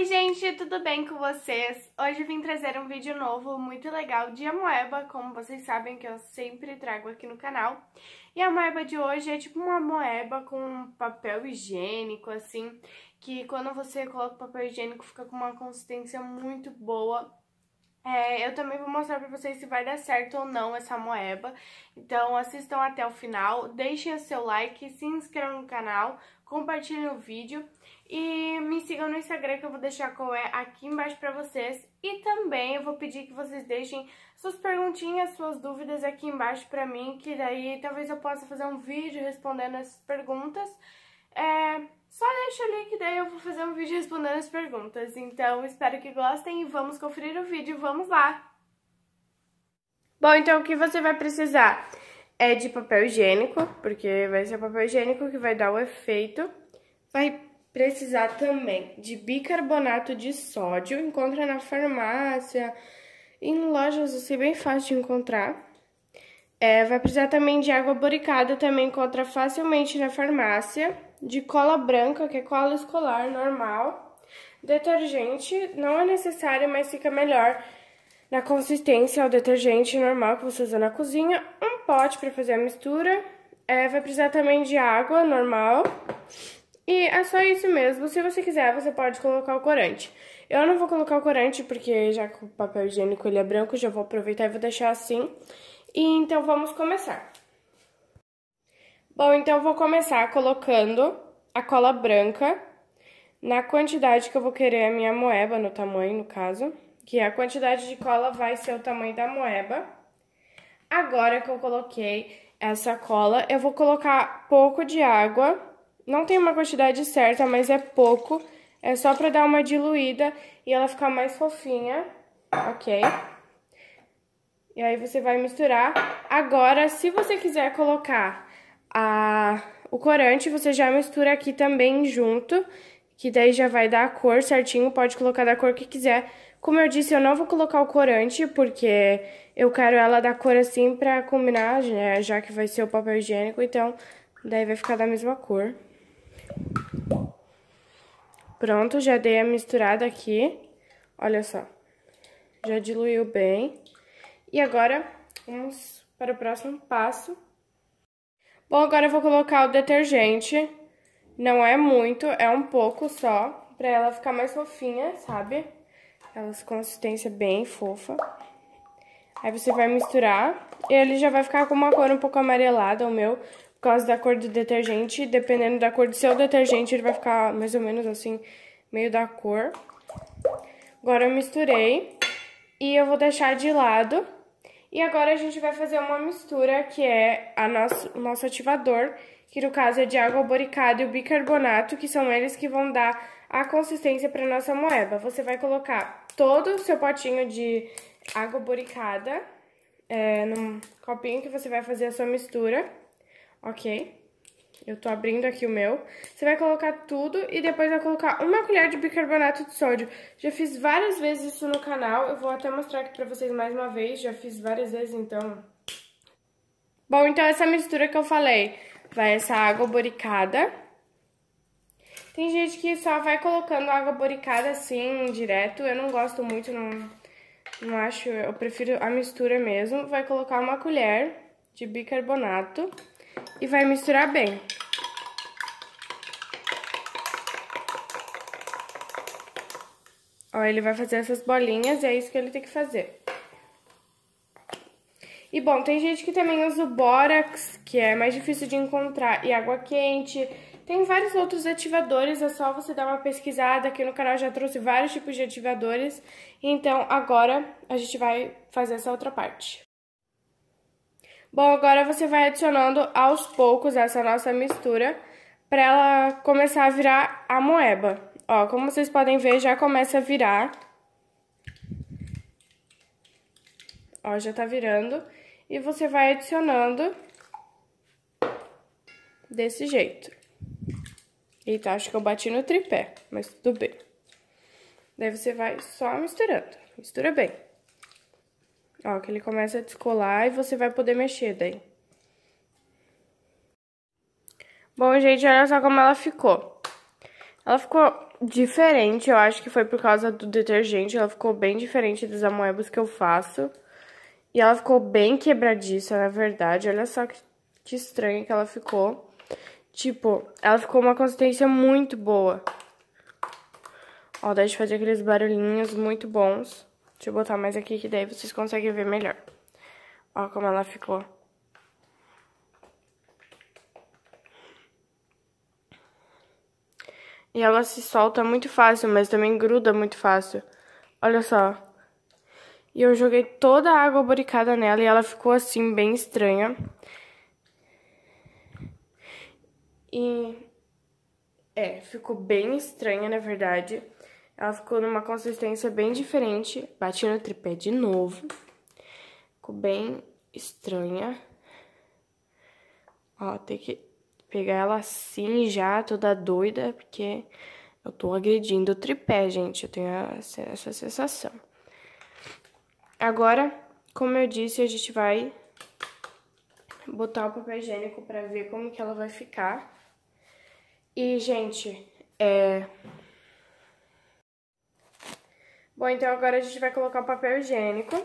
Oi gente, tudo bem com vocês? Hoje vim trazer um vídeo novo muito legal de amoeba, como vocês sabem que eu sempre trago aqui no canal. E a amoeba de hoje é tipo uma amoeba com papel higiênico, assim, que quando você coloca papel higiênico fica com uma consistência muito boa é, eu também vou mostrar pra vocês se vai dar certo ou não essa moeba. Então assistam até o final, deixem o seu like, se inscrevam no canal, compartilhem o vídeo e me sigam no Instagram que eu vou deixar qual é aqui embaixo pra vocês. E também eu vou pedir que vocês deixem suas perguntinhas, suas dúvidas aqui embaixo pra mim, que daí talvez eu possa fazer um vídeo respondendo essas perguntas. É, só deixa ali que daí eu vou fazer um vídeo respondendo as perguntas. Então, espero que gostem e vamos conferir o vídeo. Vamos lá! Bom, então o que você vai precisar? é de papel higiênico, porque vai ser o papel higiênico que vai dar o efeito. Vai precisar também de bicarbonato de sódio, encontra na farmácia, em lojas assim bem fácil de encontrar. É, vai precisar também de água boricada, também encontra facilmente na farmácia, de cola branca, que é cola escolar normal. Detergente não é necessário, mas fica melhor na consistência ao detergente normal que você usa na cozinha pote para fazer a mistura. É, vai precisar também de água normal. E é só isso mesmo. Se você quiser, você pode colocar o corante. Eu não vou colocar o corante, porque já que o papel higiênico ele é branco, já vou aproveitar e vou deixar assim. E então vamos começar. Bom, então vou começar colocando a cola branca na quantidade que eu vou querer a minha moeba, no tamanho, no caso. Que a quantidade de cola vai ser o tamanho da moeba agora que eu coloquei essa cola, eu vou colocar pouco de água. Não tem uma quantidade certa, mas é pouco. É só pra dar uma diluída e ela ficar mais fofinha, ok? E aí você vai misturar. Agora, se você quiser colocar a, o corante, você já mistura aqui também junto, que daí já vai dar a cor certinho. Pode colocar da cor que quiser, como eu disse, eu não vou colocar o corante, porque eu quero ela da cor assim pra combinar, né? Já que vai ser o papel higiênico, então daí vai ficar da mesma cor. Pronto, já dei a misturada aqui. Olha só. Já diluiu bem. E agora, vamos para o próximo passo. Bom, agora eu vou colocar o detergente. Não é muito, é um pouco só, pra ela ficar mais fofinha, sabe? Elas com consistência bem fofa. Aí você vai misturar e ele já vai ficar com uma cor um pouco amarelada, o meu, por causa da cor do detergente. Dependendo da cor do seu detergente, ele vai ficar mais ou menos assim, meio da cor. Agora eu misturei e eu vou deixar de lado. E agora a gente vai fazer uma mistura que é a nosso, o nosso ativador, que no caso é de água boricada e o bicarbonato, que são eles que vão dar a consistência para nossa moeba. Você vai colocar todo o seu potinho de água boricada é, num copinho que você vai fazer a sua mistura, ok? Eu tô abrindo aqui o meu. Você vai colocar tudo e depois vai colocar uma colher de bicarbonato de sódio. Já fiz várias vezes isso no canal, eu vou até mostrar aqui pra vocês mais uma vez, já fiz várias vezes, então... Bom, então essa mistura que eu falei, vai essa água boricada tem gente que só vai colocando água boricada assim, direto. Eu não gosto muito, não, não acho. Eu prefiro a mistura mesmo. Vai colocar uma colher de bicarbonato e vai misturar bem. Ó, ele vai fazer essas bolinhas e é isso que ele tem que fazer. E bom, tem gente que também usa o bórax, que é mais difícil de encontrar, e água quente tem vários outros ativadores, é só você dar uma pesquisada. Aqui no canal já trouxe vários tipos de ativadores. Então, agora a gente vai fazer essa outra parte. Bom, agora você vai adicionando aos poucos essa nossa mistura para ela começar a virar a moeba. Ó, como vocês podem ver, já começa a virar. Ó, já tá virando. E você vai adicionando desse jeito. Eita, tá, acho que eu bati no tripé, mas tudo bem. Daí você vai só misturando. Mistura bem. Ó, que ele começa a descolar e você vai poder mexer daí. Bom, gente, olha só como ela ficou. Ela ficou diferente, eu acho que foi por causa do detergente. Ela ficou bem diferente das amoebas que eu faço. E ela ficou bem quebradiça, na verdade. Olha só que, que estranha que ela ficou. Tipo, ela ficou uma consistência muito boa. Ó, dá de fazer aqueles barulhinhos muito bons. Deixa eu botar mais aqui que daí vocês conseguem ver melhor. Ó como ela ficou. E ela se solta muito fácil, mas também gruda muito fácil. Olha só. E eu joguei toda a água boricada nela e ela ficou assim, bem estranha. E é, ficou bem estranha, na verdade. Ela ficou numa consistência bem diferente. Bati no tripé de novo. Ficou bem estranha. Ó, tem que pegar ela assim já, toda doida, porque eu tô agredindo o tripé, gente. Eu tenho essa sensação. Agora, como eu disse, a gente vai botar o papel higiênico pra ver como que ela vai ficar. E, gente, é. Bom, então agora a gente vai colocar o papel higiênico.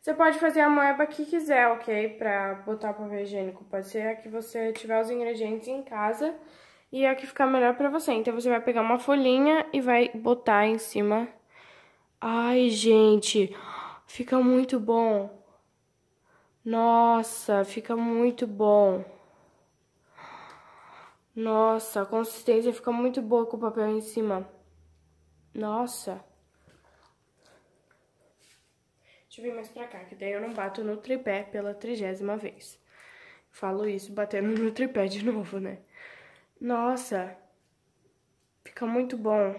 Você pode fazer a moeba que quiser, ok? Pra botar o papel higiênico. Pode ser a que você tiver os ingredientes em casa e a que ficar melhor pra você. Então você vai pegar uma folhinha e vai botar em cima. Ai, gente, fica muito bom. Nossa, fica muito bom. Nossa, a consistência fica muito boa com o papel em cima. Nossa. Deixa eu vir mais pra cá, que daí eu não bato no tripé pela trigésima vez. Falo isso batendo no tripé de novo, né? Nossa. Fica muito bom.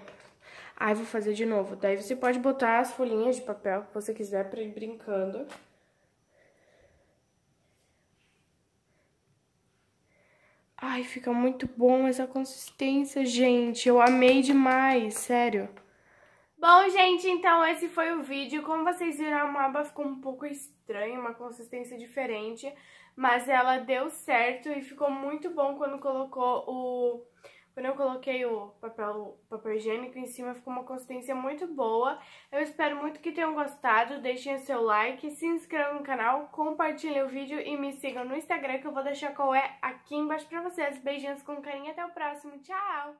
Aí vou fazer de novo. Daí você pode botar as folhinhas de papel que você quiser pra ir brincando. Ai, fica muito bom essa consistência, gente. Eu amei demais, sério. Bom, gente, então esse foi o vídeo. Como vocês viram, a maba ficou um pouco estranha, uma consistência diferente. Mas ela deu certo e ficou muito bom quando colocou o quando eu coloquei o papel, papel higiênico em cima, ficou uma consistência muito boa. Eu espero muito que tenham gostado. Deixem o seu like, se inscrevam no canal, compartilhem o vídeo e me sigam no Instagram, que eu vou deixar qual é aqui embaixo pra vocês. Beijinhos com carinho até o próximo. Tchau!